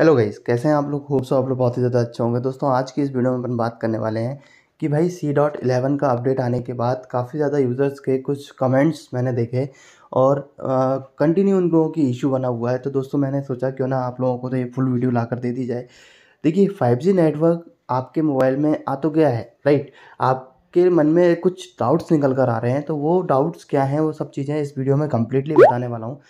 hello guys कैसे हैं आप लोग होप सो आप लोग बहुत ही ज़्यादा अच्छे होंगे दोस्तों आज की इस वीडियो में अपन बात करने वाले हैं कि भाई सी डॉट इलेवन का अपडेट आने के बाद काफ़ी ज़्यादा यूज़र्स के कुछ कमेंट्स मैंने देखे और कंटिन्यू उन लोगों की इशू बना हुआ है तो दोस्तों मैंने सोचा क्यों ना आप लोगों को तो ये फुल वीडियो ला कर दे दी जाए देखिए फाइव नेटवर्क आपके मोबाइल में आ तो गया है राइट आप के मन में कुछ डाउट्स निकल कर आ रहे हैं तो वो डाउट्स क्या हैं वो सब चीज़ें इस वीडियो में कम्प्लीटली बताने वाला हूँ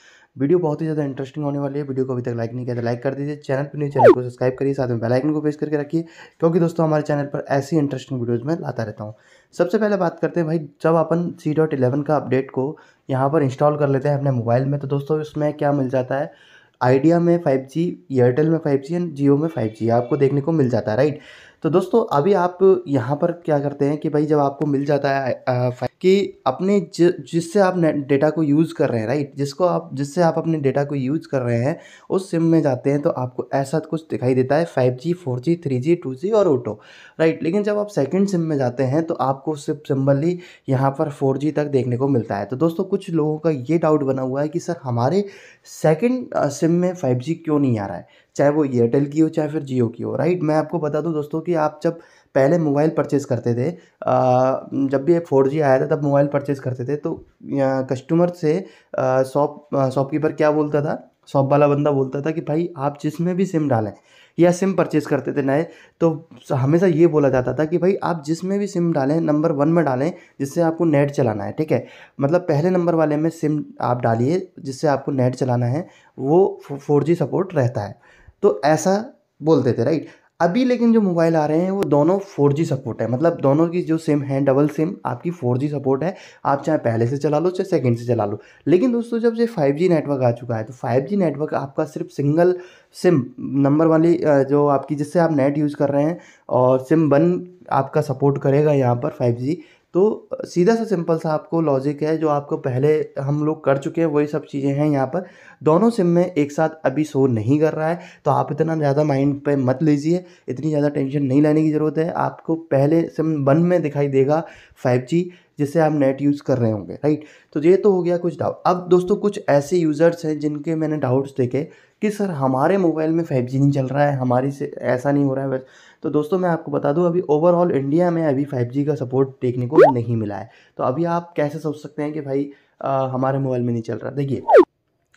वीडियो बहुत ही ज़्यादा इंटरेस्टिंग होने वाली है वीडियो को अभी तक लाइक नहीं किया तो लाइक कर दीजिए चैनल पर नहीं चैनल को सब्सक्राइब करिए साथ में बेलाइकन को प्रेस करके रखिए क्योंकि दोस्तों हमारे चैनल पर ऐसी इंटरेस्टिंग वीडियोज़ में लाता रहता हूँ सबसे पहले बात करते हैं भाई जब अपन सी डॉट इलेवन का अपडेट को यहाँ पर इंस्टॉल कर लेते हैं अपने मोबाइल में तो दोस्तों इसमें क्या मिल जाता है आइडिया में 5G, एयरटेल में 5G एंड जियो में 5G आपको देखने को मिल जाता है राइट तो दोस्तों अभी आप यहाँ पर क्या करते हैं कि भाई जब आपको मिल जाता है कि अपने जिससे आप डेटा को यूज़ कर रहे हैं राइट जिसको आप जिससे आप अपने डेटा को यूज़ कर रहे हैं उस सिम में जाते हैं तो आपको ऐसा कुछ दिखाई देता है five G four G three G two G और ओटो राइट लेकिन जब आप सेकेंड सिम में जाते हैं तो आपको सिर्फ सिम्बली यहाँ पर फोर जी तक देखने को मिलता है तो दोस्तों कुछ लोगों का ये डाउट बना हुआ है कि सर हमारे सेकेंड सिम में फाइव जी क्यों नहीं आ रहा है चाहे वो एयरटेल की हो चाहे फिर जियो की हो राइट मैं आपको बता दूँ दोस्तों क्योंकि आप जब पहले मोबाइल परचेज़ करते थे जब भी एक फोर जी आया था तब मोबाइल परचेज़ करते थे तो कस्टमर से शॉप शॉपकीपर क्या बोलता था शॉप वाला बंदा बोलता था कि भाई आप जिसमें भी सिम डालें या सिम परचेज़ करते थे नए तो हमेशा ये बोला जाता था कि भाई आप जिसमें भी सिम डालें नंबर वन में डालें जिससे आपको नेट चलाना है ठीक है मतलब पहले नंबर वाले में सिम आप डालिए जिससे आपको नेट चलाना है वो फोर जी सपोर्ट रहता है तो ऐसा बोलते थे राइट अभी लेकिन जो मोबाइल आ रहे हैं वो दोनों फोर जी सपोर्ट है मतलब दोनों की जो सिम है डबल सिम आपकी फोर जी सपोर्ट है आप चाहे पहले से चला लो चाहे सेकेंड से चला लो लेकिन दोस्तों जब से फाइव जी नेटवर्क आ चुका है तो फाइव जी नेटवर्क आपका सिर्फ सिंगल सिम नंबर वाली जो आपकी जिससे आप नेट यूज़ कर रहे हैं और सिम वन आपका सपोर्ट करेगा यहाँ पर फाइव जी तो सीधा सा सिंपल सा आपको लॉजिक है जो आपको पहले हम लोग कर चुके हैं वही सब चीज़ें हैं यहाँ पर दोनों सिम में एक साथ अभी शो नहीं कर रहा है तो आप इतना ज़्यादा माइंड पे मत लीजिए इतनी ज़्यादा टेंशन नहीं लेने की ज़रूरत है आपको पहले सिम वन में दिखाई देगा फाइव जी जिससे आप नेट यूज़ कर रहे होंगे राइट तो ये तो हो गया कुछ डाउट अब दोस्तों कुछ ऐसे यूज़र्स हैं जिनके मैंने डाउट्स देखे कि सर हमारे मोबाइल में फाइव नहीं चल रहा है हमारी से ऐसा नहीं हो रहा है तो दोस्तों मैं आपको बता दूं अभी ओवरऑल इंडिया में अभी फाइव का सपोर्ट देखने को नहीं मिला है तो अभी आप कैसे सोच सकते हैं कि भाई आ, हमारे मोबाइल में नहीं चल रहा देखिए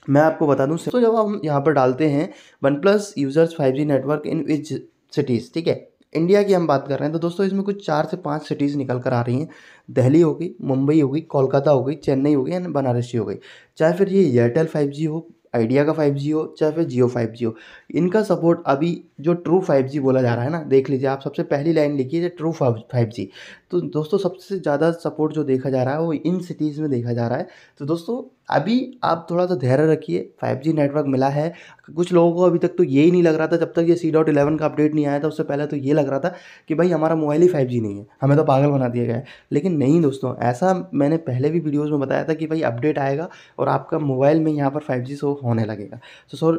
मैं आपको बता दूँ तो जब हम यहाँ पर डालते हैं OnePlus users five network in which cities ठीक है इंडिया की हम बात कर रहे हैं तो दोस्तों इसमें कुछ चार से पाँच सिटीज़ निकल कर आ रही हैं दिल्ली हो गई मुंबई हो गई कोलकाता हो गई चेन्नई हो गई एंड बनारसी हो गई चाहे फिर ये एयरटेल फाइव हो आइडिया का 5G हो चाहे फिर जियो फाइव हो इनका सपोर्ट अभी जो ट्रू 5G बोला जा रहा है ना देख लीजिए आप सबसे पहली लाइन लिखिए ट्रू 5G तो दोस्तों सबसे ज़्यादा सपोर्ट जो देखा जा रहा है वो इन सिटीज़ में देखा जा रहा है तो दोस्तों अभी आप थोड़ा सा धैर्य रखिए 5G नेटवर्क मिला है कुछ लोगों को अभी तक तो यही नहीं लग रहा था जब तक ये सी डॉट इलेवन का अपडेट नहीं आया था उससे पहले तो ये लग रहा था कि भाई हमारा मोबाइल ही 5G नहीं है हमें तो पागल बना दिया गया है लेकिन नहीं दोस्तों ऐसा मैंने पहले भी वीडियोज़ में बताया था कि भाई अपडेट आएगा और आपका मोबाइल में यहाँ पर फाइव जी शो होने लगेगा तो सो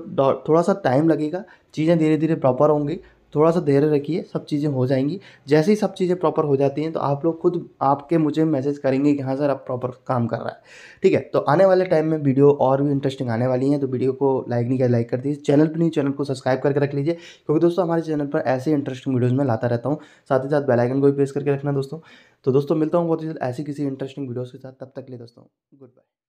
थोड़ा सा टाइम लगेगा चीज़ें धीरे धीरे प्रॉपर होंगी थोड़ा सा धैर्य रखिए सब चीज़ें हो जाएंगी जैसे ही सब चीज़ें प्रॉपर हो जाती हैं तो आप लोग खुद आपके मुझे मैसेज करेंगे कि हाँ सर आप प्रॉपर काम कर रहा है ठीक है तो आने वाले टाइम में वीडियो और भी इंटरेस्टिंग आने वाली हैं तो वीडियो को लाइक नहीं किया लाइक कर दीजिए चैनल पर नहीं चैनल को सब्सक्राइब करके रख लीजिए क्योंकि दोस्तों हमारे चैनल पर ऐसे इंटरेस्टिंग वीडियोज़ में लाता रहता हूँ साथ ही साथ बेलाइकन को भी प्रेस करके रखना दोस्तों तो दोस्तों मिलता हूँ बहुत ही ऐसी किसी इंटरेस्टिंग वीडियोज़ के साथ तब तक लिए दोस्तों गुड बाय